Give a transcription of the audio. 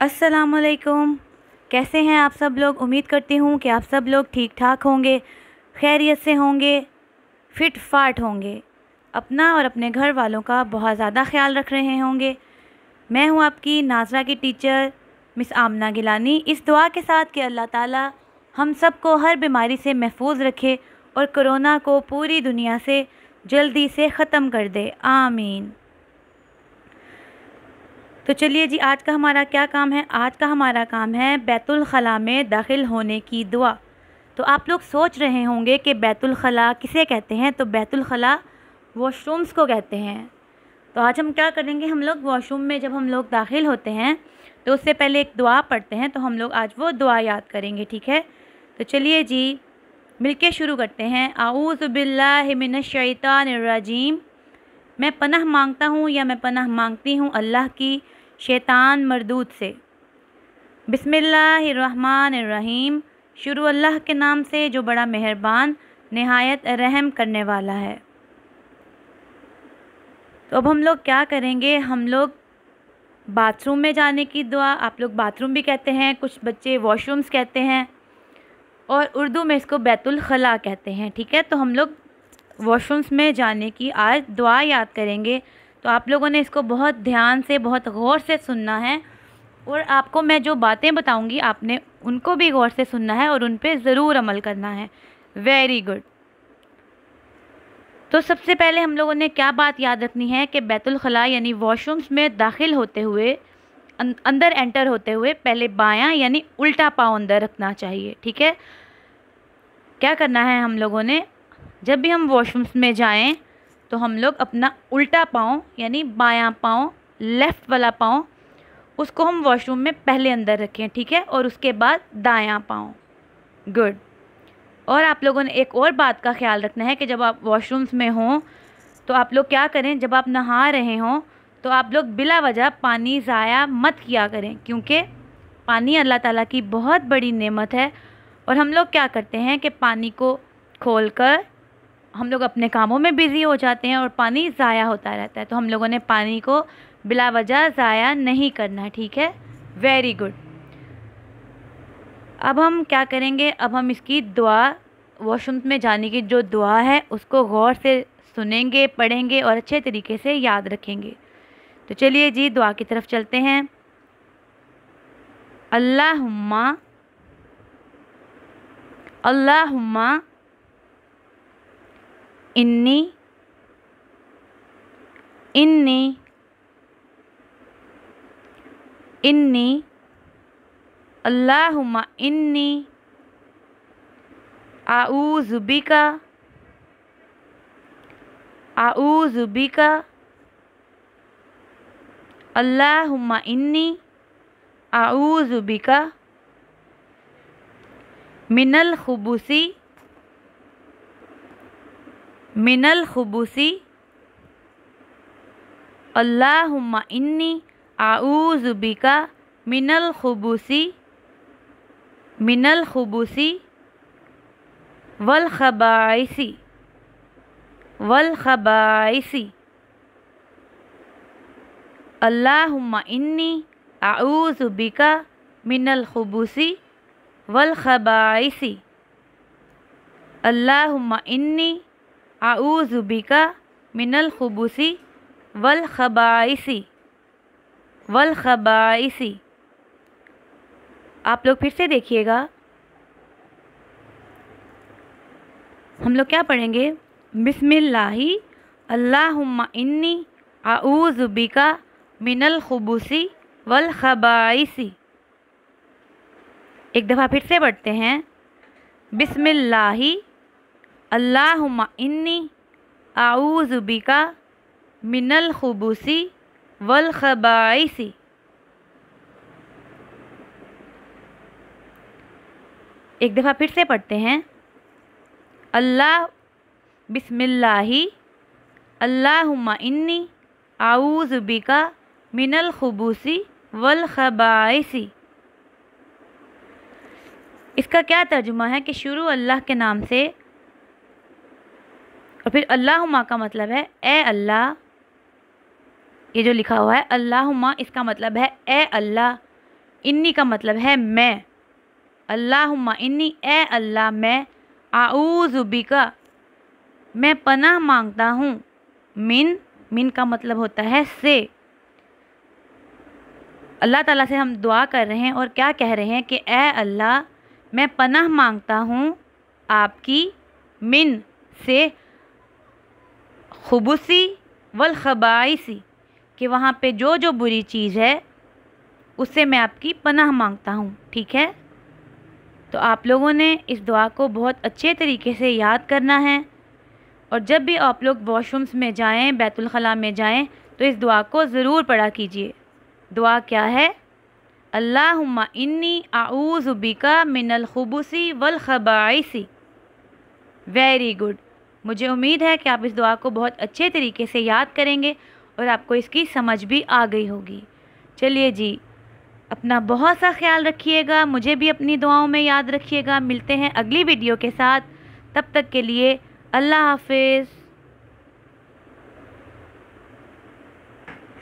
असलकुम कैसे हैं आप सब लोग उम्मीद करती हूँ कि आप सब लोग ठीक ठाक होंगे खैरियत से होंगे फिट फाट होंगे अपना और अपने घर वालों का बहुत ज़्यादा ख्याल रख रहे होंगे मैं हूँ आपकी नाजरा की टीचर मिस आमना गिलानी इस दुआ के साथ कि अल्लाह ताला हम सब को हर बीमारी से महफूज रखे और कोरोना को पूरी दुनिया से जल्दी से ख़त्म कर दे आमीन तो चलिए जी आज का हमारा क्या काम है आज का हमारा काम है बैतुलखला में दाखिल होने की दुआ तो आप लोग सोच रहे होंगे कि बैतुलखला किसे कहते हैं तो बैतुलखला वॉशरूम्स को कहते हैं तो आज हम क्या करेंगे हम लोग वॉशरूम में जब हम लोग दाखिल होते हैं तो उससे पहले एक दुआ पढ़ते हैं तो हम लोग आज वो दुआ याद करेंगे ठीक है तो चलिए जी मिलके शुरू करते हैं रजीम मैं पनाह मांगता हूँ या मैं पनाह मांगती हूँ अल्लाह की शैतान मरदूत से बिसमीम शुरू अल्लाह के नाम से जो बड़ा मेहरबान नहायत रहम करने वाला है तो अब हम लोग क्या करेंगे हम लोग बाथरूम में जाने की दुआ आप लोग बाथरूम भी कहते हैं कुछ बच्चे वॉशरूम्स कहते हैं और उर्दू में इसको बैतुल खला कहते हैं ठीक है तो हम लोग वॉशरूम्स में जाने की आज दुआ याद करेंगे तो आप लोगों ने इसको बहुत ध्यान से बहुत गौर से सुनना है और आपको मैं जो बातें बताऊंगी आपने उनको भी गौर से सुनना है और उन पर ज़रूर अमल करना है वेरी गुड तो सबसे पहले हम लोगों ने क्या बात याद रखनी है कि बैतुलखला यानी वॉशरूम्स में दाखिल होते हुए अं-, अंदर एंटर होते हुए पहले बायां यानी उल्टा पाँव अंदर रखना चाहिए ठीक है क्या करना है हम लोगों ने जब भी हम वॉशरूम्स में जाएं तो हम लोग अपना उल्टा पाँव यानी बायां पाँव लेफ़्ट वाला पाँव उसको हम वॉशरूम में पहले अंदर रखें ठीक है और उसके बाद दायां पाँव गुड और आप लोगों ने एक और बात का ख्याल रखना है कि जब आप वॉशरूम्स में हों तो आप लोग क्या करें जब आप नहा रहे हों तो आप लोग बिला वजह पानी ज़ाया मत किया करें क्योंकि पानी अल्लाह ताला की बहुत बड़ी नेमत है और हम लोग क्या करते हैं कि पानी को खोल कर हम लोग अपने कामों में बिज़ी हो जाते हैं और पानी ज़ाया होता रहता है तो हम लोगों ने पानी को बिला वजह ज़ाया नहीं करना ठीक है वेरी गुड अब हम क्या करेंगे अब हम इसकी दुआ वॉशरूम में जाने की जो दुआ है उसको गौर से सुनेंगे पढ़ेंगे और अच्छे तरीके से याद रखेंगे तो चलिए जी दुआ की तरफ चलते हैं अल्लाह अल्लाह إني إني إني اللهم إني أعوذ بك أعوذ بك اللهم إني أعوذ بك من الخبث मिनल खबूसी अल्लाहुम्मा इन्नी आऊज़ुबिका मिनल खबूसी मिनल खबूसी वल खबाइसी वल खबाइसी अल्लाहुम्मा इन्नी आऊज़ुबिका मिनल खबूसी वल खबाइसी अल्लाहुम्मा इन्नी आऊज़ुबिका मिनल खुबूसी वल खबाइसी वल खबाइसी आप लोग फिर से देखिएगा हम लोग क्या पढ़ेंगे बिसमिल्लाही अल्लाहुम्मा इन्नी आऊज़ुबिका मिनल खुबूसी वल खबाइसी एक दफ़ा फिर से पढ़ते हैं बिसमिल्लाही अल्लाहुम्मा इन्नी आऊज़ुबिका मिनल खुबूसी वल खबाइसी एक दफ़ा फिर से पढ़ते हैं अल्लाह बिस्मिल्लाही अल्लाहुम्मा इन्नी आऊज़ुबिका मिनल खुबूसी वल खबाइसी इसका क्या तर्जुमा है कि शुरू अल्लाह के नाम से और फिर अल्लाह का मतलब है ए अल्लाह ये जो लिखा हुआ है अल्लाह इसका मतलब है ए अल्लाह इन्नी का मतलब है मैं अल्लाह इन्नी ए अल्लाह मैं आऊजुबी का मैं पनाह मांगता हूँ मिन मिन का मतलब होता है से अल्लाह ताला से हम दुआ कर रहे हैं और क्या कह रहे हैं कि ए अल्लाह मैं पनाह मांगता हूँ आपकी मिन से खुबसी वलखबाइसी कि वहाँ पे जो जो बुरी चीज़ है उससे मैं आपकी पनाह मांगता हूँ ठीक है तो आप लोगों ने इस दुआ को बहुत अच्छे तरीके से याद करना है और जब भी आप लोग वॉशरूम्स में जाएं बैतुलखला में जाएं तो इस दुआ को ज़रूर पढ़ा कीजिए दुआ क्या है अल्लाहुम्मा इन्नी आऊज़ुबिका मिनलखबूसी वलखबाइसी वेरी गुड मुझे उम्मीद है कि आप इस दुआ को बहुत अच्छे तरीके से याद करेंगे और आपको इसकी समझ भी आ गई होगी चलिए जी अपना बहुत सा ख्याल रखिएगा मुझे भी अपनी दुआओं में याद रखिएगा मिलते हैं अगली वीडियो के साथ तब तक के लिए अल्लाह हाफिज़